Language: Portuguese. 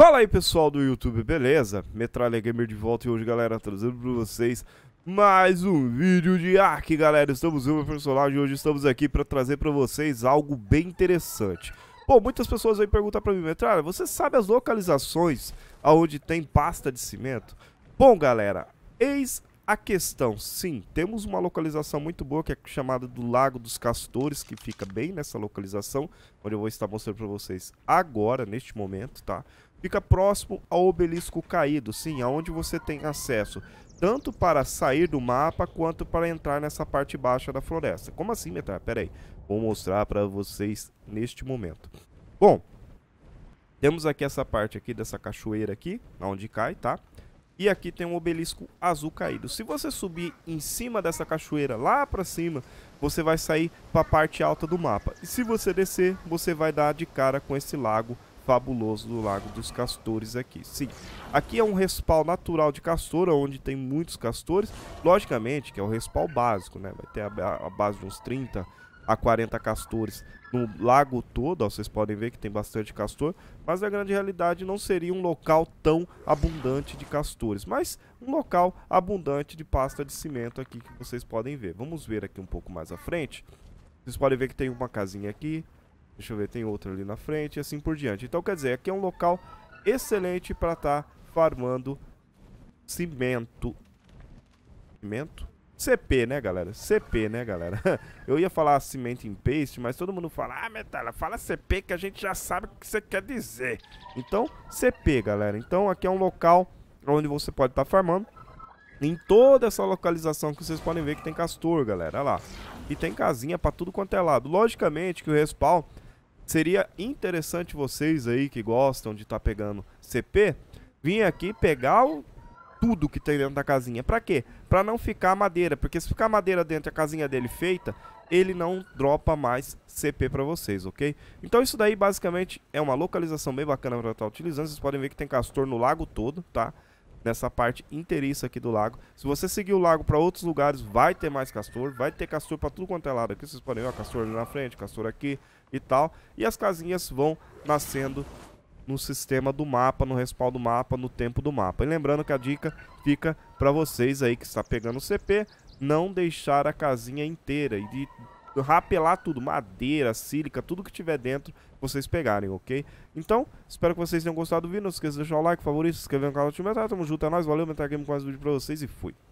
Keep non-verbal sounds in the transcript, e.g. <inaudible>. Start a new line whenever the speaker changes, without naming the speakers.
Fala aí pessoal do YouTube, beleza? Metralha Gamer de volta e hoje galera trazendo para vocês mais um vídeo de Ark galera Estamos no meu personagem e hoje estamos aqui para trazer para vocês algo bem interessante Bom, muitas pessoas aí perguntam para mim, Metralha, você sabe as localizações aonde tem pasta de cimento? Bom galera, eis a questão, sim, temos uma localização muito boa que é chamada do Lago dos Castores, que fica bem nessa localização, onde eu vou estar mostrando para vocês agora, neste momento, tá? fica próximo ao obelisco caído, sim, aonde você tem acesso tanto para sair do mapa quanto para entrar nessa parte baixa da floresta. Como assim, Metra? Pera aí, vou mostrar para vocês neste momento. Bom, temos aqui essa parte aqui dessa cachoeira aqui, onde cai, tá? E aqui tem um obelisco azul caído. Se você subir em cima dessa cachoeira, lá para cima, você vai sair para a parte alta do mapa. E se você descer, você vai dar de cara com esse lago fabuloso do Lago dos Castores aqui. Sim, aqui é um respawn natural de castor, onde tem muitos castores. Logicamente que é o respawn básico, né? Vai ter a, a base de uns 30 a 40 castores no lago todo, ó, vocês podem ver que tem bastante castor, mas na grande realidade não seria um local tão abundante de castores, mas um local abundante de pasta de cimento aqui que vocês podem ver. Vamos ver aqui um pouco mais à frente. Vocês podem ver que tem uma casinha aqui, Deixa eu ver, tem outro ali na frente e assim por diante. Então, quer dizer, aqui é um local excelente para estar tá farmando cimento. Cimento? CP, né, galera? CP, né, galera? <laughs> Eu ia falar cimento em paste, mas todo mundo fala, ah, Metala, fala CP que a gente já sabe o que você quer dizer. Então, CP, galera. Então, aqui é um local onde você pode estar tá farmando. Em toda essa localização que vocês podem ver que tem castor, galera. Olha lá. E tem casinha pra tudo quanto é lado. Logicamente que o respawn Seria interessante vocês aí que gostam de estar tá pegando CP, vir aqui pegar o, tudo que tem dentro da casinha. Pra quê? Pra não ficar madeira, porque se ficar madeira dentro da casinha dele feita, ele não dropa mais CP pra vocês, ok? Então isso daí basicamente é uma localização bem bacana pra estar tá utilizando. Vocês podem ver que tem castor no lago todo, Tá? nessa parte inteiriça aqui do lago. Se você seguir o lago para outros lugares, vai ter mais castor, vai ter castor para tudo quanto é lado aqui. Vocês podem ver, ó, castor ali na frente, castor aqui e tal. E as casinhas vão nascendo no sistema do mapa, no respaldo do mapa, no tempo do mapa. E lembrando que a dica fica para vocês aí que está pegando o CP, não deixar a casinha inteira e de rapelar tudo, madeira, sílica, tudo que tiver dentro, vocês pegarem, ok? Então, espero que vocês tenham gostado do vídeo, não se esqueça de deixar o like, favorito, se inscrever no canal do Tio Metal, tamo junto, é nóis, valeu, Metal Game com mais vídeo pra vocês e fui!